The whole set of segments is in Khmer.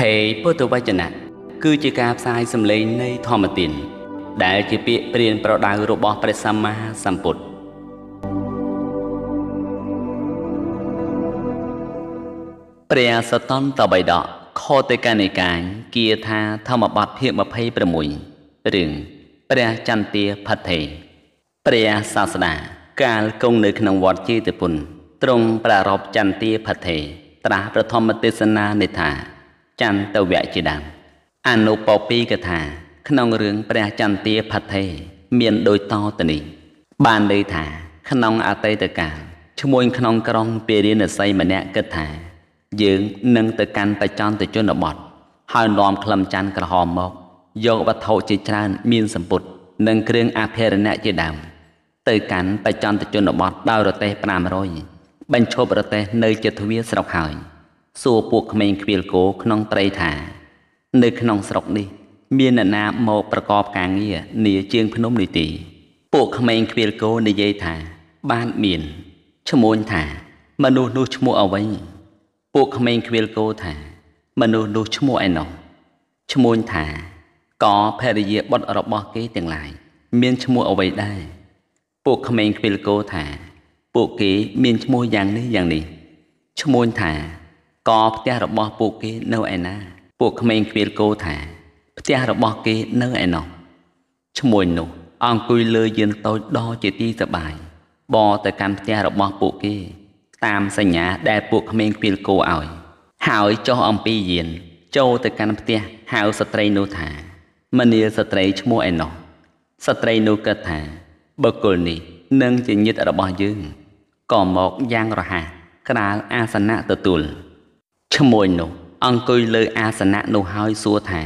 ភេយពុទ្ធវចនៈគឺជាការផ្សាយសម្លេងនៃធម្មទានដែលជាពាក្យព្រានប្រដៅរបស់ព្រះសម្មាសម្ពុទ្ធព្រះសតន្តបៃដកខតិកានិកាយគៀថាធម្មបទភាគ26រឿងព្រះចន្ទាផថេព្រះសាស្តាកាលគង់នៅក្នុងវត្តជេតពុនទ្រង់ប្រារព្ធចន្ទាផថេត្រាស់ប្រធមទេសនានេះថាចន្ទវៈជាដើមអនុបពីកថា ក្នុងរឿងព្រះចន្ទាផថេមានដូចតទៅនេះបានន័យថា ក្នុងអតីតកាលឈ្មោះក្នុងក្រុងពារាណសីម្នាក់គិតថាយើងនឹងទៅកាន់បច្ចន្តជនបទហើយនាំក្លឹមច័ន្ទក្រហមមកយកវត្ថុជាច្រើនមានសម្ពុត និងគ្រឿងអភេរណៈជាដើមទៅកាន់បច្ចន្តជនបទដោយរទេះ500បញ្ឈប់រទេះនៅចិត្តវាស្រុកហើយ។សួរពួកក្មេងខ្វៀលគោក្នុងត្រីថា នៅក្នុងស្រុកនេះ មានអ្នកណាមកប្រកបការងារនាជាងភ្នំនេះទេពួកក្មេងខ្វៀលគោនិយាយថាបានមានឈ្មោះថាមនុស្សនោះឈ្មោះអ្វី ពួកក្មេងខ្វៀលគោថា មនុស្សនោះឈ្មោះឯណោះឈ្មោះថាកភរិយាបុត្ររបស់គេទាំងឡាយមានឈ្មោះអ្វីដែរពួកក្មេងខ្វៀលគោថា ពួកគេមានឈ្មោះយ៉ាងនេះយ៉ាងនេះ ឈ្មោះថាកផ្ទះរបស់ពួកគេនៅឯណាពួកក្មេងគ្មានគោថា ផ្ទះរបស់គេនៅឯណោះឈ្មោះនោះ អង្គុយលើយានតូចដ៏ជាទីសប្បាយបរទៅកាន់ផ្ទះរបស់ពួកគេ តាមសញ្ញាដែលពួកក្មេងគ្មានគោឲ្យ ហើយចុះអំពីយាន ចូលទៅកាន់ផ្ទះហៅស្ត្រីនោះថា មនាស្ត្រីឈ្មោះឯណោះ ស្ត្រីនោះគិតថាបុគ្គលនេះនឹងជាញាតិរបស់យើងក៏មកយ៉ាងរហ័សក្រាលអាសនៈទទួលឈ្មោះនោះ អង្គុយលើអាសនៈនោះហើយសួរថា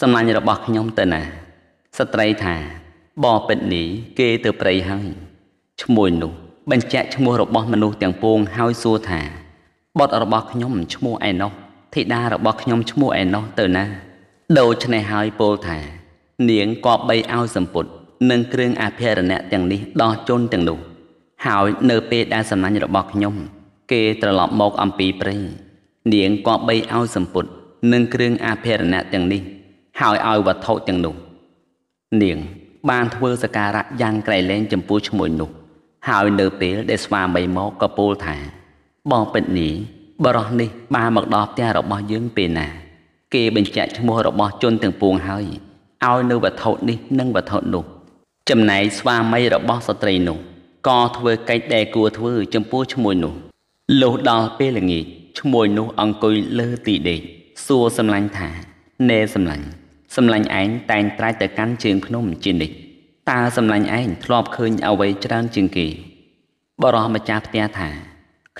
សំណាញ់របស់ខ្ញុំទៅណាស្ត្រីថាបបិទ្ធនេះគេទៅព្រៃហើយឈ្មោះនោះបញ្ជាក់ឈ្មោះរបស់មនុស្សទាំងពួងហើយសួរថាបុត្ររបស់ខ្ញុំឈ្មោះឯណោះធីតារបស់ខ្ញុំឈ្មោះឯណោះទៅណាដូច្នេះហើយពោលថានាងគប្បីឲ្យសម្ពុត និងគ្រឿងអភរណៈទាំងនេះដោះជន់ទាំងនោះ ហើយនៅពេលដែលសំណាញ់របស់ខ្ញុំ គេត្រឡប់មកអំពីព្រៃនាងក៏បីឲ្យសម្ពុតនិងគ្រឿងអភិរណៈទាំងនេះ ហើយឲ្យវត្ថុទាំងនោះនាង បានធ្វើសការៈយ៉ាងក្រៃលែង ចំពោះឈ្មោះនោះហើយនៅពេល ដែលស្វាមីមកក៏ពោលថាបងពេជ្រនេះ បរោះនេះ បានមកដល់ផ្ទះរបស់យើងពេលណា គេបញ្ជាក់ឈ្មោះរបស់ជនទាំងពួងហើយឲ្យនៅវត្ថុនេះ និងវត្ថុនោះ ចំណែកស្វាមីរបស់ស្ត្រីនោះ ក៏ធ្វើកិច្ចដែលគួរធ្វើចំពោះឈ្មោះនោះលុះដល់ពេលល្ងាចឈ្មោះនោះអង្គុយលើទីដេកសួរសំឡាញ់ថាណែសំឡាញ់សំឡាញ់ឯងតែងត្រាច់ទៅកាន់ជើងភ្នំជានិច្ចតើសំឡាញ់ឯងធ្លាប់ឃើញអ្វីច្រើនជាងគេបរោះម្ចាស់ផ្ទះថា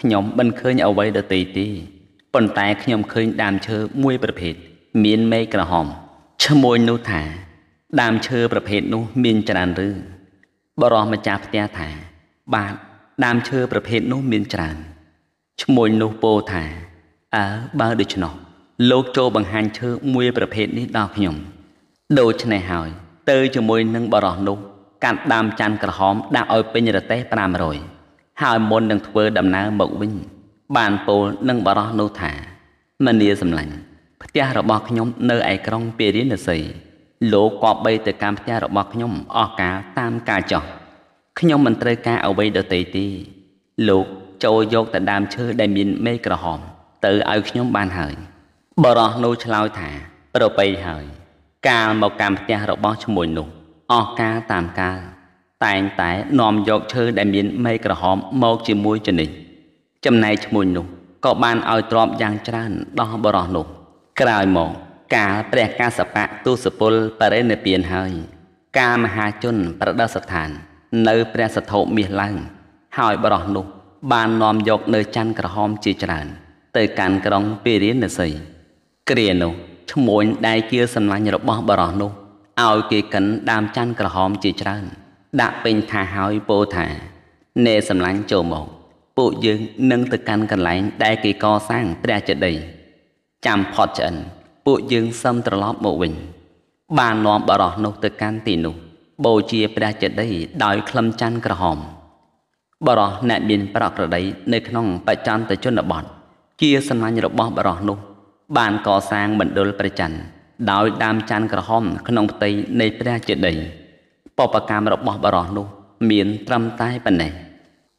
ខ្ញុំមិនឃើញអ្វីដទៃទេប៉ុន្តែខ្ញុំឃើញដើមឈើមួយប្រភេទមានមេក្រហមឈ្មោះនោះថាដើមឈើប្រភេទនោះមានច្រើនឬ បរោះម្ចាស់ផ្ទះថា បាទដើមឈើប្រភេទនោះមានច្រើនឈ្មោះនោះពោលថាអើបើដូច្នោះលោកចូលបង្ហាញឈើមួយ ប្រភេទនេះដល់ខ្ញុំដូច្នេះហើយទៅជាមួយនឹងបរោះនោះ កាត់ដើមច័ន្ទក្រហមដាក់ឲ្យពេញរទេស500ហើយមុននឹងធ្វើដំណើរមកវិញ បានពោលនឹងបរោះនោះថាមនីសម្លាញ់ផ្ទះរបស់ខ្ញុំនៅឯក្រុងពារាណសីលោកគប្បីទៅកម្មផ្ទះរបស់ខ្ញុំអស់ការតាមការចោះខ្ញុំមិនត្រូវការអ្វីដទៃទេលោកចូលយកតែដើមឈើដែលមានមេក្រហម ទៅឲ្យខ្ញុំបានហើយ បរោះនោះឆ្លើយថា ប្របីហើយកាលមកកម្មផ្ទះរបស់ឈ្មោះនោះអស់ការតាមកាលតែងតែនាំយកឈើដែលមានមេក្រហមមកជាមួយជនេះចំណែកឈ្មោះនោះក៏បានឲ្យទ្រពយ៉ាងច្រើនដោះបរោះនោះក្រោយមកកាលព្រះកាសបៈទុសពលបរិនិព្វានហើយកាមហាជនប្រដិស្ថាន នៅ ព្រះសធោមាសឡើងហើយបរោះនោះបាននាំយកនៅច័ន្ទក្រហមជាច្រើនទៅកាន់ក្រុងពារាណសីគ្រានោះឈ្មោះដែលជាសំឡាញ់របស់បរោះនោះឲ្យគេកិនដើមច័ន្ទក្រហមជាច្រើន ដាក់ពេញថាហើយពោថានេសំឡាញ់ចូលមកពួកយើងនឹងទៅកាន់កន្លែងដែលគេកសាងព្រះចេតិយចាំផត់ឆ្អិនពួកយើងសឹមត្រឡប់មកវិញ បាននាំបរោះនោះទៅកាន់ទីនោះបូជាព្រះចេតិយដោយក្លឹមច័ន្ទក្រហម។បរោះអ្នកមានប្រក្រតីនៅក្នុងបច្ចន្តជនបទជាសំណាញ់របស់បរោះនោះបានកសាងមណ្ឌលប្រច័នដោយដើមច័ន្ទក្រហមក្នុងផ្ទៃនៃព្រះចេតិយបបកម្មរបស់បរោះនោះ មានត្រឹមតែប៉ុណ្ណេះ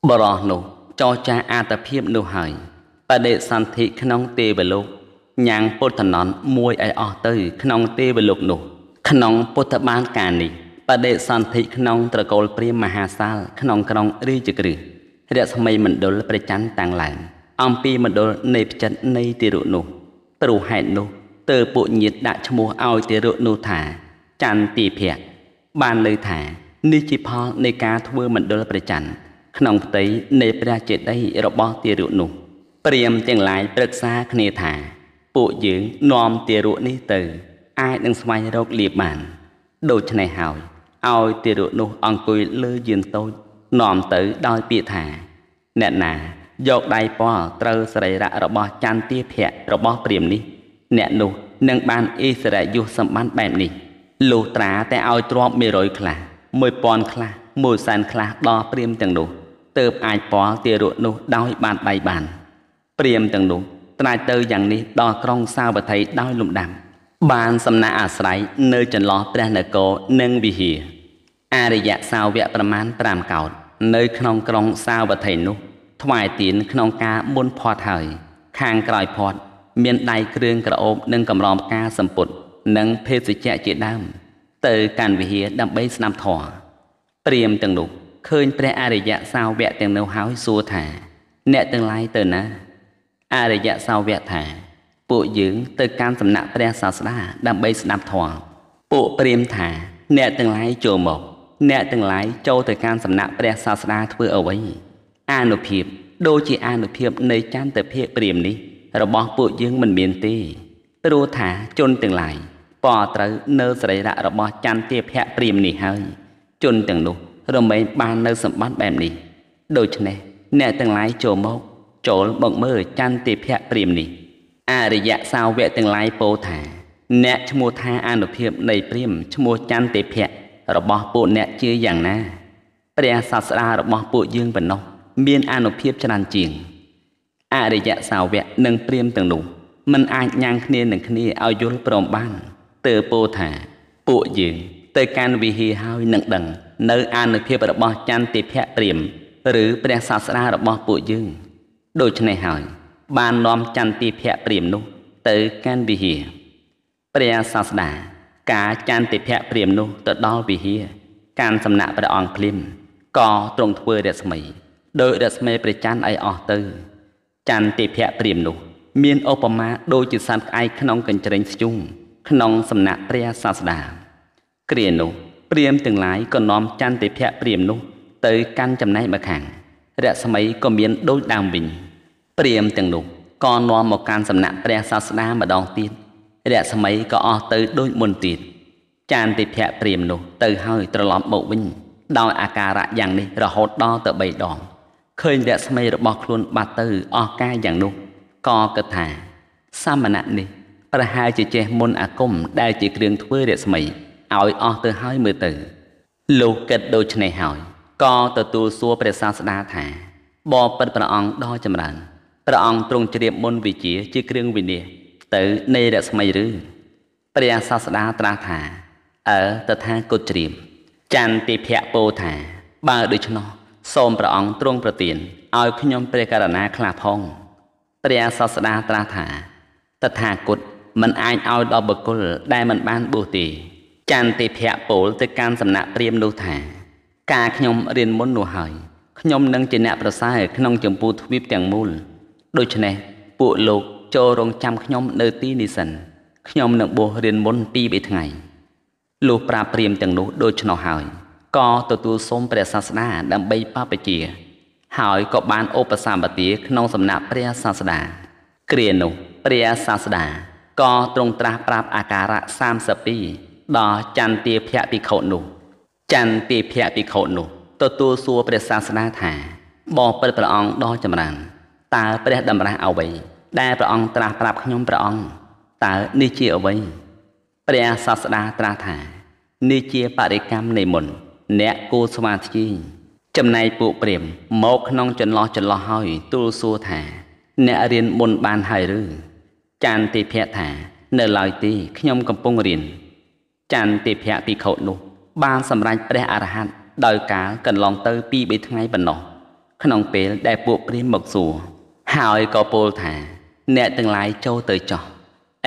បរោះនោះចរចាអាទិភាពនោះហើយបដិសន្ធិក្នុងទេវលោកញ៉ាងពុទ្ធនន្តមួយឲ្យអស់ទៅក្នុងទេវលោកនោះ ក្នុងពុទ្ធបានការនេះបដិសន្ធិក្នុងត្រកូលព្រាមមហាសាលក្នុងក្រុងរាជក្រឹសរស្មីមណ្ឌលប្រច័នតាំងឡើងអំពីមណ្ឌលនៃផ្ចិតនៃទីរុនោះព្រោះហេតុនោះទើបពួកញាតដាក់ឈ្មោះឲ្យទីរុនោះថាច័ន្ទទីភៈបានលើថានេះជាផលនៃការធ្វើមណ្ឌលប្រច័នក្នុងផ្ទៃនៃព្រះចេតិយរបស់ទីរុនោះព្រាមទាំងឡាយប្រឹក្សាគ្នាថា ពួកយើងនាំទីរុនេះទៅអាចនឹងស្វែងរកលៀបបានដូច្នេះហើយឲ្យទារកនោះ អង្គុយលើយានតូចនាំទៅដោយពាក្យថា អ្នកណាយកដៃពលត្រូវសរីរៈរបស់ចន្ទាភៈរបស់ព្រាមនេះ អ្នកនោះនឹងបានអេសរាយុសម្បត្តិបែបនេះលុះត្រាតែឲ្យទ្រប100ខ្លះ1000ខ្លះ1សែនខ្លះដល់ព្រាមទាំងនោះ ទៅបអាចពលទារកនោះដោយបានដៃបាន ព្រាមទាំងនោះ ត្រាច់ទៅយ៉ាងនេះដល់ក្រុងសាវត្ថីដោយលំដាប់បានសំណាក់អាស្រ័យនៅចន្លោះព្រះនគរនិងវិហារអរិយសាវកប្រមាណ5កោដនៅ ក្នុងក្រុងសាវត្ថីនោះថ្វាយទៀនក្នុងការមុនផាត់ហើយខាងក្រោយផាត់មានដៃគ្រឿងក្រអូបនិងកម្រងផ្កាសម្ពុត និងភេសជ្ជៈជាដើមទៅកាន់វិហារដើម្បីស្នាប់ធរព្រាមទាំងនោះឃើញព្រះអរិយសាវកទាំងនោះហើយសួរថាអ្នកទាំងឡាយទៅណាអរិយសាវកថាពួកយើងទៅកាន់សំណាក់ព្រះសាស្តាដើម្បីស្ដាប់ធម៌ពួកព្រាហ្មណ៍ថាអ្នកទាំងឡាយចូលមកអ្នកទាំងឡាយចូលទៅកាន់សំណាក់ព្រះសាស្តាធ្វើអ្វីអនុភាព ដូចជាអនុភាពនៃចន្ទភាពព្រាហ្មណ៍នេះរបស់ពួកយើងមិនមានទេព្រោះថាជនទាំងឡាយប៉ត្រូវនៅសរីរៈរបស់ចន្ទភៈព្រាហ្មណ៍នេះហើយ ជនទាំងនោះរមែងបាននៅសម្បត្តិបែបនេះ ដូច្នេះអ្នកទាំងឡាយចូលមក ចូលមកមើលចន្ទភៈព្រាហ្មណ៍នេះអរិយសាវកទាំងឡាយពោលថាអ្នកឈ្មោះថាអនុភាពនៃព្រាមឈ្មោះចន្ទតិភៈរបស់ពួកអ្នកជាយ៉ាងណាព្រះសាស្តារបស់ពួកយើងប៉ុណ្ណោះមានអនុភាពច្រើនជាងអរិយសាវកនិងព្រាមទាំងនោះមិនអាចញ៉ាំងគ្នានឹងគ្នាឲ្យយល់ព្រមបានទើបពោលថាពួកយើងទៅកាន់វិហារហើយនឹងដឹង នៅអនុភាពរបស់ចន្ទតិភៈព្រាមឬព្រះសាស្តារបស់ពួកយើង ដូច្នេះហើយបាននាំចន្ទតិភៈព្រាមនោះទៅកាន់វិហារព្រះសាស្តាការចន្ទតិភៈព្រាមនោះ ទៅដល់វិហារកាន់សំណាក់ព្រះអង្គភ្លាមក៏ទ្រង់ធ្វើរស្មីដោយរស្មីព្រះច័ន្ទអីអស់ទៅចន្ទតិភៈព្រាមនោះមានឧបមាដូចជាសត្វក្អែកក្នុងកញ្ច្រែងស្ជុំក្នុងសំណាក់ព្រះសាស្តាគ្រានោះ ព្រាមទាំងឡាយក៏នាំចន្ទតិភៈព្រាមនោះទៅកាន់ចំណែកម្ខាងរស្មីក៏មានដូចដើមវិញព្រាមទាំងនោះក៏នាំមកកាន់សំណាក់ព្រះសាស្តាម្ដងទៀតរស្មីក៏អស់ទៅដូចមុនទៀតចានតិភៈព្រាមនោះទៅហើយត្រឡប់មកវិញ ដោយអាការៈយ៉ាងនេះរហូតដល់ទៅ3ដងឃើញរស្មីរបស់ខ្លួនបាត់ទៅអស់កាយយ៉ាងនោះក៏គិតថាសាមណៈនេះ ប្រហែលជាចេះមុនអាគមដែលជាគ្រឿងធ្វើរស្មីឲ្យអស់ទៅហើយមើលទៅលោកគិតដូច្នេះហើយក៏ទទួលសួរព្រះសាស្តាថា បបិទ្ធព្រះអង្គដ៏ចម្រើនព្រះអង្គទ្រង់ជ្រាបមុនវិជាជាគ្រឿងវិនិច្ឆ័យទៅនៃរស្មីឬព្រះសាស្តាត្រាស់ថាអើតថាគតជ្រាបចន្ទិភៈពោថា បើដូច្នោះសូមព្រះអង្គទ្រង់ប្រទានឲ្យខ្ញុំព្រះករណាខ្លះផងព្រះសាស្តាត្រាស់ថាតថាគតមិនអាចឲ្យដល់បុគ្គលដែលមិនបានបួសទេចន្ទិភៈពោលទៅកាន់សំណាក់ព្រាមនោះថា ការខ្ញុំរៀនមុននោះហើយខ្ញុំនឹងជាអ្នកប្រសើរក្នុងចម្ពោះទ្វីបទាំងមូលដូច្នេះពួកលោកចូលរងចាំខ្ញុំ នៅទីនេះសិនខ្ញុំ នឹងបួសរៀនមុនពីរបីថ្ងៃលុះប្រាព្រាមទាំងនោះដូច្នោះហើយ ក៏ទទួលសូមព្រះសាស្តាដើម្បីបពជា ហើយក៏បានឧបសម្បទាក្នុងសំណាក់ព្រះ សាស្តាគ្រានោះ ព្រះសាស្តាក៏ទ្រង់ត្រាស់ប្រាប់អាការៈ32ដល់ចន្ទាភៈភិក្ខុនោះ ចន្ទាភៈភិក្ខុនោះ ទទួលសួរព្រះសាស្តាថាបបិទ្ធព្រះអង្គដ៏ចម្រើនតើព្រះតម្រាស់អ្វីដែលព្រះអង្គត្រាស់ប្រាប់ខ្ញុំព្រះអង្គតើនេះជាអ្វីព្រះសាស្តាត្រាស់ថានេះជាបរិកម្មនៃមុន អ្នកគូស្វាធ្យាយចំណែកពួកព្រាមមកក្នុងចន្លោះចន្លោះហើយទូលសួរថា អ្នករៀនមុនបានហើយឬចានតិភៈថា នៅឡើយទេខ្ញុំកំពុងរៀនចានតិភៈភិក្ខុនោះ បានសម្រេចព្រះអរហន្តដោយកាលកន្លងទៅ2 3ថ្ងៃប៉ុណ្ណោះក្នុងពេលដែលពួកព្រាមមកសួរហើយក៏ពោលថាអ្នកទាំងឡាយចូលទៅចោះ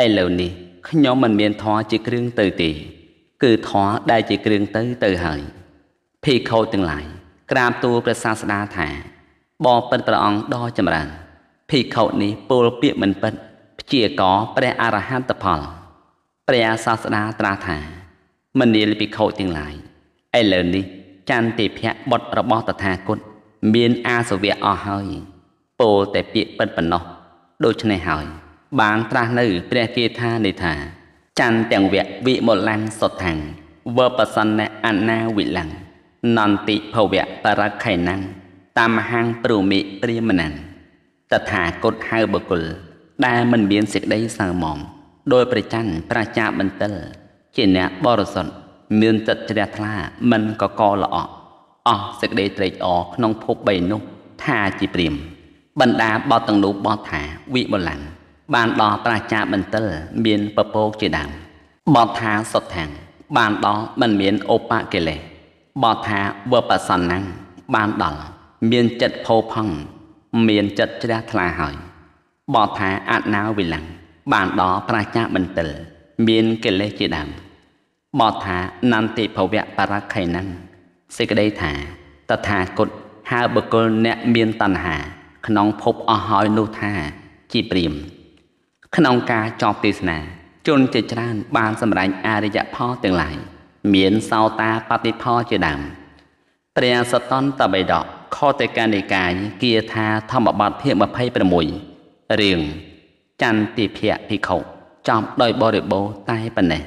ឥឡូវនេះខ្ញុំមិនមានធម៌ជាគ្រឿងទៅទេ គឺធម៌ដែលជាគ្រឿងទៅទៅហើយភិក្ខុទាំងឡាយក្រាបទូលព្រះសាស្តាថាបបិទ្ធព្រះអង្គដ៏ចម្រើនភិក្ខុនេះពោលពាក្យមិនពិតព្យាករព្រះអរហន្តផលព្រះសាស្តាត្រាស់ថា មនាលភិក្ខុទាំងឡាយឥឡូវនេះចន្ទតិភៈបុត្ររបស់តថាគតមានអាសវៈអស់ហើយពោលតែពាក្យពិតប៉ុណ្ណោះដូច្នេះហើយ បានត្រាស់នៅព្រះគាថានេះថាចន្ទទាំងវៈវិមលੰសុទ្ធាំងវបសន្នៈអណាវិលੰនន្តិភវៈបរខៃណੰតាមហាងព្រមិព្រាមណੰតថាគតហៅបកុលដែលមិនមានសេចក្តីសៅមងដោយប្រច័នប្រជាបន្ទិលជាអ្នកបរិសុទ្ធមានចិត្តជ្រះថ្លាមិនកកល្អអស់សេចក្តីត្រេកអរក្នុងភព៣នោះថាជាព្រាមណ៍បណ្ដាបតទាំងនោះបោះថាវិបលានបានដល់ប្រជាបន្ទិលមានពពកជាដើមបតថាសុទ្ធាំងបានដល់មិនមានឧបកិលេសបតថាវបសន្នាំងបានដល់មានចិត្តផោផង់មានចិត្តជ្រះថ្លាហើយបតថាអណាវិលੰងបានដល់ប្រជាបន្ទិលមានកិលេសជាដើមបតថានន្តិភវៈបរខៃណੰងសេចក្តីថា តថាគតហៅបុគ្គលអ្នកមានតណ្ហាក្នុងភពអស់ហើយនោះថាជាព្រាមក្នុងការចប់ទេសនាជនជាច្រើន បានសម្រេចអរិយផលទាំងឡាយមានសោតាបតិផលជាដើមព្រះសតន្តបិដកខតេកានិកាយគាថាធម្មបទភាគ26រឿងចន្ទតិភៈភិក្ខុចប់ដោយបរិបូរតែប៉ុណ្ណេះ